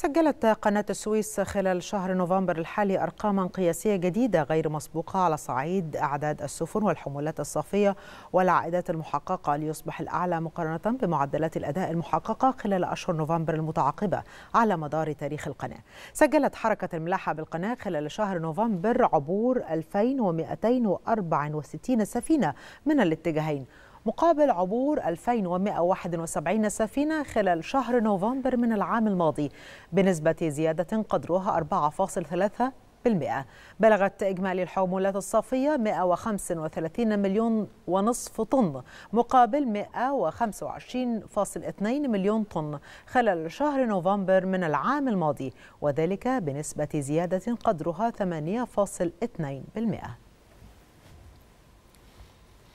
سجلت قناة السويس خلال شهر نوفمبر الحالي أرقاما قياسية جديدة غير مسبوقة على صعيد أعداد السفن والحمولات الصافية والعائدات المحققة ليصبح الأعلى مقارنة بمعدلات الأداء المحققة خلال أشهر نوفمبر المتعاقبة على مدار تاريخ القناة سجلت حركة الملاحة بالقناة خلال شهر نوفمبر عبور 2264 سفينة من الاتجاهين مقابل عبور 2171 سفينة خلال شهر نوفمبر من العام الماضي بنسبة زيادة قدرها 4.3 بالمئة بلغت إجمالي الحمولات الصافية 135 مليون ونصف طن مقابل 125.2 مليون طن خلال شهر نوفمبر من العام الماضي وذلك بنسبة زيادة قدرها 8.2 بالمئة